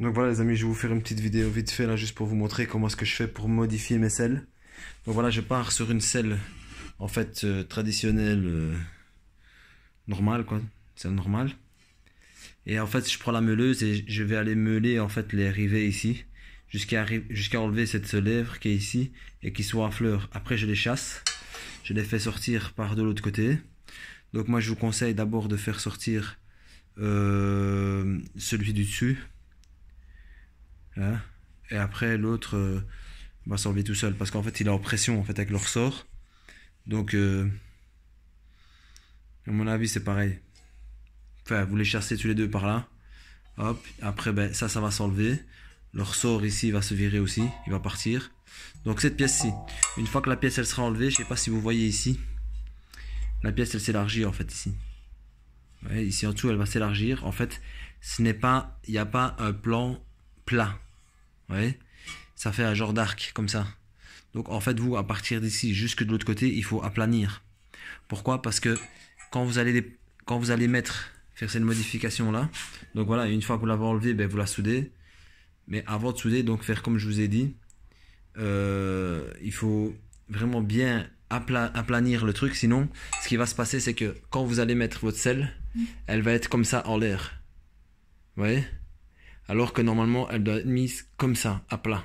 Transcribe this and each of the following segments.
Donc voilà les amis, je vais vous faire une petite vidéo vite fait là juste pour vous montrer comment est-ce que je fais pour modifier mes selles. Donc voilà, je pars sur une selle en fait euh, traditionnelle euh, normale quoi, selle normale. Et en fait, je prends la meuleuse et je vais aller meuler en fait les rivets ici jusqu'à enlever cette lèvre qui est ici et qui soit en fleur. Après, je les chasse. Je les fais sortir par de l'autre côté. Donc moi, je vous conseille d'abord de faire sortir euh, celui du dessus Hein et après, l'autre euh, va s'enlever tout seul parce qu'en fait, il est en pression en fait, avec le ressort. Donc, euh, à mon avis, c'est pareil. Enfin, vous les chassez tous les deux par là. Hop, après, ben, ça, ça va s'enlever. Le ressort ici va se virer aussi, il va partir. Donc cette pièce-ci, une fois que la pièce elle sera enlevée, je sais pas si vous voyez ici, la pièce elle s'élargit en fait ici. ici en dessous elle va s'élargir. En fait, ce n'est pas, il n'y a pas un plan plat. Vous voyez Ça fait un genre d'arc comme ça. Donc en fait, vous, à partir d'ici jusque de l'autre côté, il faut aplanir. Pourquoi Parce que quand vous allez, quand vous allez mettre, faire cette modification là, donc voilà, une fois que vous l'avez enlevé, ben, vous la soudez. Mais avant de souder, donc faire comme je vous ai dit, euh, il faut vraiment bien aplanir le truc. Sinon, ce qui va se passer, c'est que quand vous allez mettre votre selle, mmh. elle va être comme ça en l'air. Vous voyez alors que normalement elle doit être mise comme ça, à plat.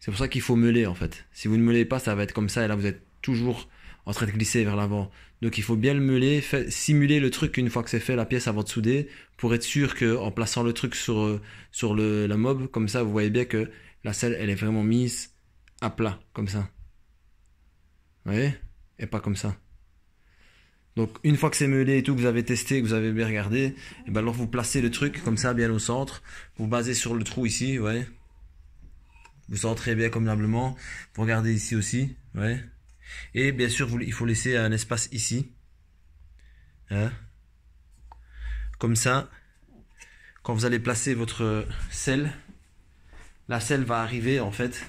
C'est pour ça qu'il faut meuler en fait. Si vous ne meulez pas, ça va être comme ça et là vous êtes toujours en train de glisser vers l'avant. Donc il faut bien le meuler, simuler le truc une fois que c'est fait la pièce avant de souder pour être sûr que en plaçant le truc sur euh, sur le, la mob comme ça, vous voyez bien que la selle elle est vraiment mise à plat comme ça. Vous voyez Et pas comme ça. Donc une fois que c'est meulé et tout, que vous avez testé, que vous avez bien regardé, et eh ben alors vous placez le truc comme ça bien au centre, vous basez sur le trou ici, ouais. Vous centrez bien convenablement, vous regardez ici aussi, ouais. Et bien sûr, il faut laisser un espace ici. Hein. Comme ça, quand vous allez placer votre selle, la selle va arriver en fait.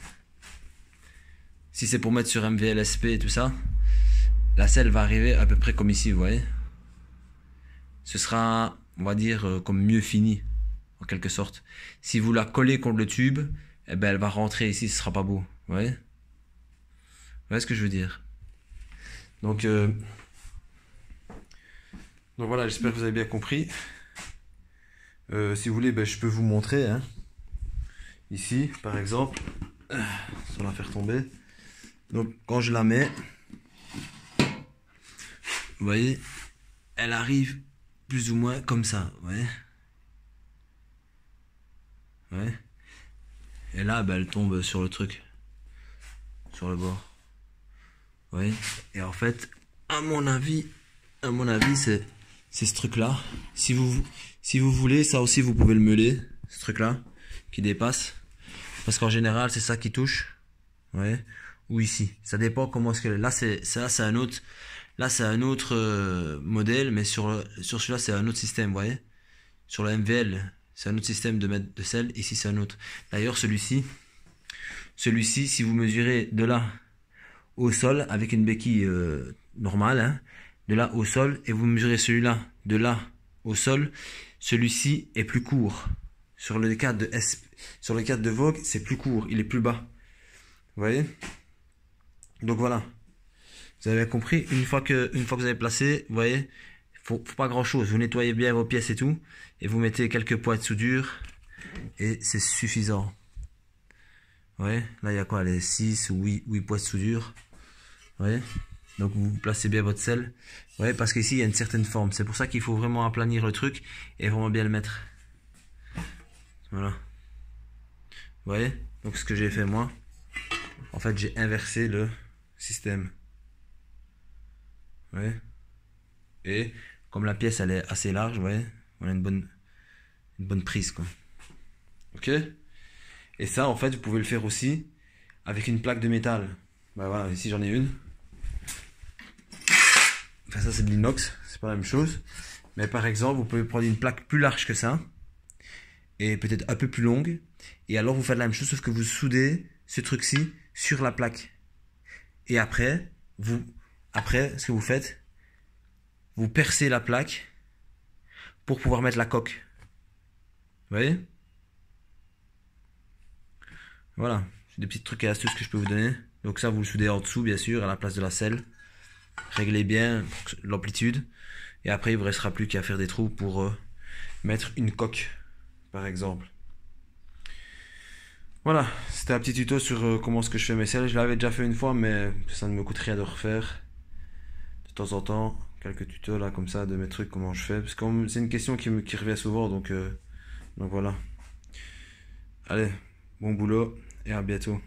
Si c'est pour mettre sur MVLSP et tout ça, la selle va arriver à peu près comme ici, vous voyez. Ce sera, on va dire, euh, comme mieux fini, en quelque sorte. Si vous la collez contre le tube, eh ben, elle va rentrer ici, ce sera pas beau, vous voyez. Vous voyez ce que je veux dire Donc, euh, Donc voilà, j'espère que vous avez bien compris. Euh, si vous voulez, ben, je peux vous montrer. Hein. Ici, par exemple, sans la faire tomber. Donc quand je la mets, vous voyez Elle arrive plus ou moins comme ça, Ouais. Et là, bah, elle tombe sur le truc. Sur le bord. oui Et en fait, à mon avis, à mon avis, c'est, ce truc-là. Si vous, si vous voulez, ça aussi, vous pouvez le meuler. Ce truc-là. Qui dépasse. Parce qu'en général, c'est ça qui touche. Ouais. Ou ici. Ça dépend comment est-ce que, là, c'est, ça, c'est un autre. Là, c'est un autre euh, modèle, mais sur, sur celui-là, c'est un autre système, vous voyez Sur la MVL, c'est un autre système de mètre de sel. Ici, c'est un autre. D'ailleurs, celui-ci, celui-ci, si vous mesurez de là au sol avec une béquille euh, normale, hein, de là au sol, et vous mesurez celui-là de là au sol, celui-ci est plus court. Sur le cadre de, sur le cadre de Vogue, c'est plus court, il est plus bas. Vous voyez Donc voilà. Vous avez compris Une fois que, une fois que vous avez placé, vous voyez, faut, faut pas grand chose. Vous nettoyez bien vos pièces et tout, et vous mettez quelques poids de soudure, et c'est suffisant. Vous Là, il y a quoi Les 6 ou 8, poids de soudure. Vous voyez donc vous placez bien votre selle. Voyez parce qu'ici il y a une certaine forme. C'est pour ça qu'il faut vraiment aplanir le truc et vraiment bien le mettre. Voilà. Vous voyez Donc ce que j'ai fait moi, en fait j'ai inversé le système. Ouais. Et comme la pièce elle est assez large, ouais, on a une bonne, une bonne prise quoi. Ok Et ça en fait vous pouvez le faire aussi avec une plaque de métal. Bah voilà, ici j'en ai une. Enfin ça c'est de l'inox, c'est pas la même chose. Mais par exemple vous pouvez prendre une plaque plus large que ça et peut-être un peu plus longue. Et alors vous faites la même chose sauf que vous soudez ce truc-ci sur la plaque. Et après vous après, ce que vous faites, vous percez la plaque pour pouvoir mettre la coque. Vous voyez Voilà, j'ai des petits trucs et astuces que je peux vous donner. Donc ça, vous le soudez en dessous, bien sûr, à la place de la selle. Réglez bien l'amplitude. Et après, il ne vous restera plus qu'à faire des trous pour euh, mettre une coque, par exemple. Voilà, c'était un petit tuto sur euh, comment comment ce que je fais mes selles. Je l'avais déjà fait une fois, mais ça ne me coûte rien de refaire de temps en temps quelques tutos là comme ça de mes trucs comment je fais parce que c'est une question qui me revient souvent donc euh, donc voilà allez bon boulot et à bientôt